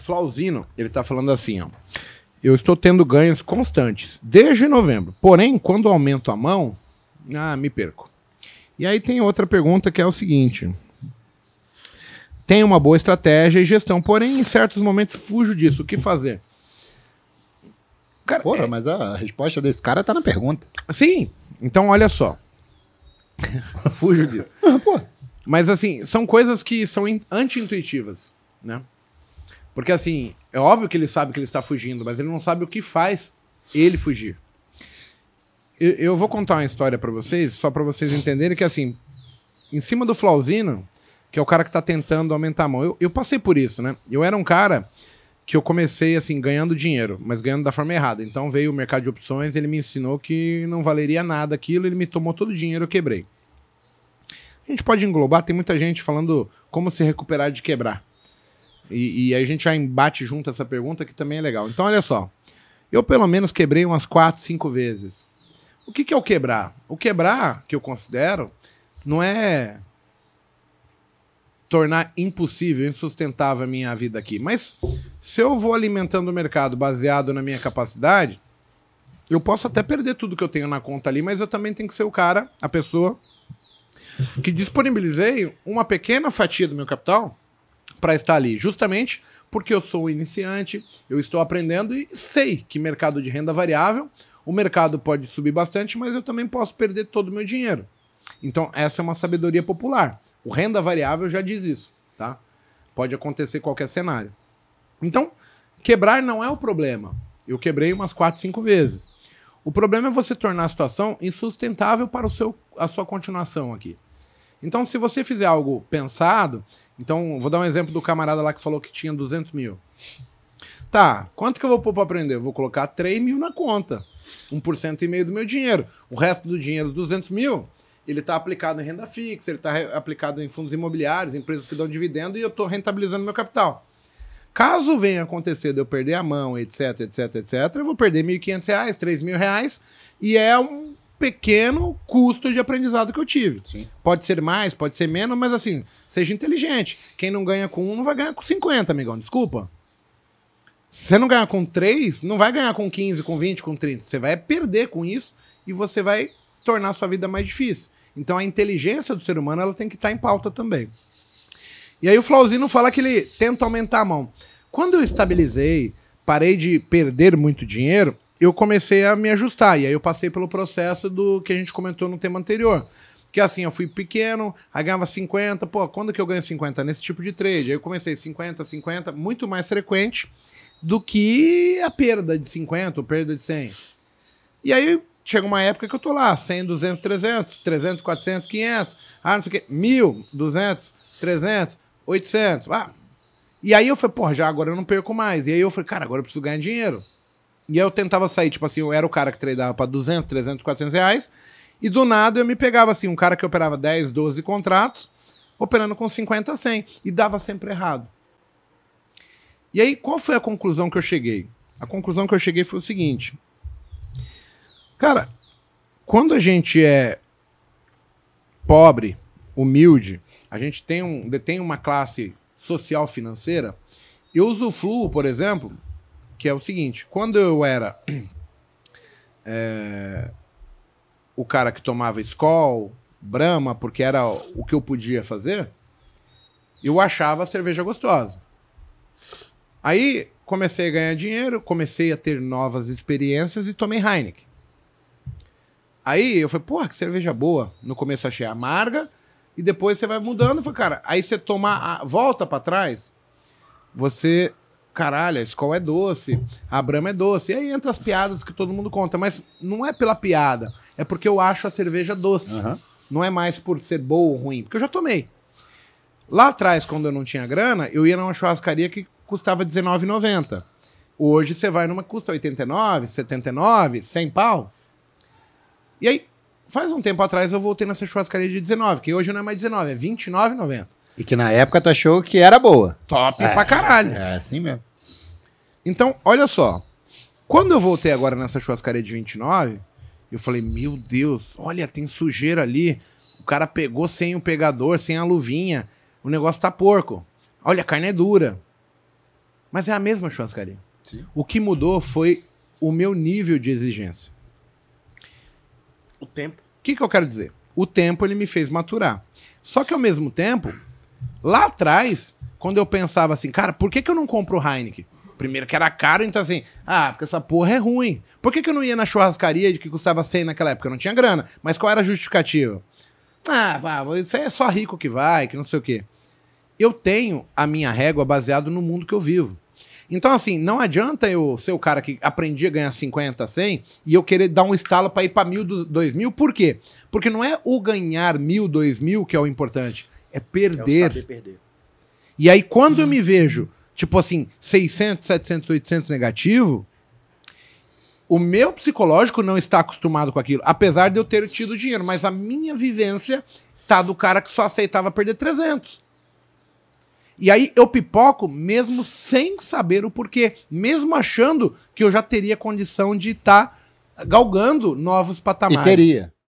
Flauzino, ele tá falando assim, ó. Eu estou tendo ganhos constantes desde novembro. Porém, quando aumento a mão, ah, me perco. E aí tem outra pergunta que é o seguinte: tem uma boa estratégia e gestão, porém em certos momentos fujo disso. O que fazer? Cara, Porra, é... mas a resposta desse cara tá na pergunta. Sim. Então olha só. fujo disso. mas assim, são coisas que são anti-intuitivas, né? Porque assim, é óbvio que ele sabe que ele está fugindo, mas ele não sabe o que faz ele fugir. Eu, eu vou contar uma história para vocês, só para vocês entenderem que assim, em cima do Flauzino, que é o cara que está tentando aumentar a mão, eu, eu passei por isso, né? Eu era um cara que eu comecei assim ganhando dinheiro, mas ganhando da forma errada. Então veio o mercado de opções, ele me ensinou que não valeria nada aquilo, ele me tomou todo o dinheiro, eu quebrei. A gente pode englobar, tem muita gente falando como se recuperar de quebrar. E, e aí a gente já embate junto essa pergunta que também é legal. Então, olha só. Eu pelo menos quebrei umas quatro, cinco vezes. O que, que é o quebrar? O quebrar, que eu considero, não é tornar impossível, insustentável a minha vida aqui. Mas se eu vou alimentando o mercado baseado na minha capacidade, eu posso até perder tudo que eu tenho na conta ali, mas eu também tenho que ser o cara, a pessoa, que disponibilizei uma pequena fatia do meu capital para estar ali, justamente porque eu sou iniciante, eu estou aprendendo e sei que mercado de renda variável, o mercado pode subir bastante, mas eu também posso perder todo o meu dinheiro. Então, essa é uma sabedoria popular. O renda variável já diz isso, tá? Pode acontecer qualquer cenário. Então, quebrar não é o problema. Eu quebrei umas 4, 5 vezes. O problema é você tornar a situação insustentável para o seu, a sua continuação aqui. Então, se você fizer algo pensado, então, vou dar um exemplo do camarada lá que falou que tinha 200 mil. Tá, quanto que eu vou pôr para aprender? vou colocar 3 mil na conta. 1% e meio do meu dinheiro. O resto do dinheiro, 200 mil, ele está aplicado em renda fixa, ele tá aplicado em fundos imobiliários, empresas que dão dividendo e eu estou rentabilizando meu capital. Caso venha acontecer de eu perder a mão, etc, etc, etc, eu vou perder reais, 1.500, mil 3.000 e é um pequeno custo de aprendizado que eu tive. Sim. Pode ser mais, pode ser menos, mas assim, seja inteligente. Quem não ganha com um não vai ganhar com 50, amigão, desculpa. Se você não ganhar com três, não vai ganhar com 15, com 20, com 30. Você vai perder com isso e você vai tornar a sua vida mais difícil. Então a inteligência do ser humano ela tem que estar em pauta também. E aí o Flauzino fala que ele tenta aumentar a mão. Quando eu estabilizei, parei de perder muito dinheiro, eu comecei a me ajustar. E aí eu passei pelo processo do que a gente comentou no tema anterior. Que é assim, eu fui pequeno, aí ganhava 50. Pô, quando que eu ganho 50? Nesse tipo de trade. Aí eu comecei 50, 50, muito mais frequente do que a perda de 50 ou perda de 100. E aí chega uma época que eu tô lá, 100, 200, 300, 300, 400, 500, ah, não sei o quê, 1000, 200, 300, 800. Ah. E aí eu falei, pô, já agora eu não perco mais. E aí eu falei, cara, agora eu preciso ganhar dinheiro. E aí eu tentava sair, tipo assim, eu era o cara que treinava pra 200, 300, 400 reais. E do nada eu me pegava assim, um cara que operava 10, 12 contratos, operando com 50, 100. E dava sempre errado. E aí, qual foi a conclusão que eu cheguei? A conclusão que eu cheguei foi o seguinte. Cara, quando a gente é pobre, humilde, a gente tem um, detém uma classe social financeira, eu usufruo, por exemplo, que é o seguinte: quando eu era é, o cara que tomava Skol, Brahma, porque era o que eu podia fazer, eu achava a cerveja gostosa. Aí comecei a ganhar dinheiro, comecei a ter novas experiências e tomei Heineken. Aí eu falei, porra, que cerveja boa. No começo achei amarga e depois você vai mudando. Falei, cara, aí você toma a volta para trás, você caralho, a escola é doce, a Brahma é doce. E aí entra as piadas que todo mundo conta, mas não é pela piada, é porque eu acho a cerveja doce. Uhum. Não é mais por ser boa ou ruim, porque eu já tomei. Lá atrás, quando eu não tinha grana, eu ia numa churrascaria que custava R$19,90. Hoje você vai numa que custa 89, 79, 100 pau. E aí, faz um tempo atrás eu voltei nessa churrascaria de 19, que hoje não é mais 19, é 29,90. E que na época tu achou que era boa. Top é, pra caralho. É assim mesmo. Então, olha só. Quando eu voltei agora nessa churrascaria de 29, eu falei, meu Deus, olha, tem sujeira ali. O cara pegou sem o pegador, sem a luvinha. O negócio tá porco. Olha, a carne é dura. Mas é a mesma churrascaria. Sim. O que mudou foi o meu nível de exigência. O tempo. O que, que eu quero dizer? O tempo ele me fez maturar. Só que ao mesmo tempo, lá atrás, quando eu pensava assim, cara, por que, que eu não compro o Heineken? Primeiro que era caro, então assim, ah, porque essa porra é ruim. Por que, que eu não ia na churrascaria de que custava 100 naquela época? Eu não tinha grana. Mas qual era a justificativa? Ah, pá, isso é só rico que vai, que não sei o quê. Eu tenho a minha régua baseado no mundo que eu vivo. Então, assim, não adianta eu ser o cara que aprendi a ganhar 50, 100 e eu querer dar um estalo para ir para mil, dois mil. Por quê? Porque não é o ganhar mil, dois mil que é o importante, é perder. É o saber perder. E aí, quando hum. eu me vejo tipo assim, 600, 700, 800 negativo, o meu psicológico não está acostumado com aquilo, apesar de eu ter tido dinheiro, mas a minha vivência tá do cara que só aceitava perder 300. E aí eu pipoco mesmo sem saber o porquê, mesmo achando que eu já teria condição de estar tá galgando novos patamares. E teria.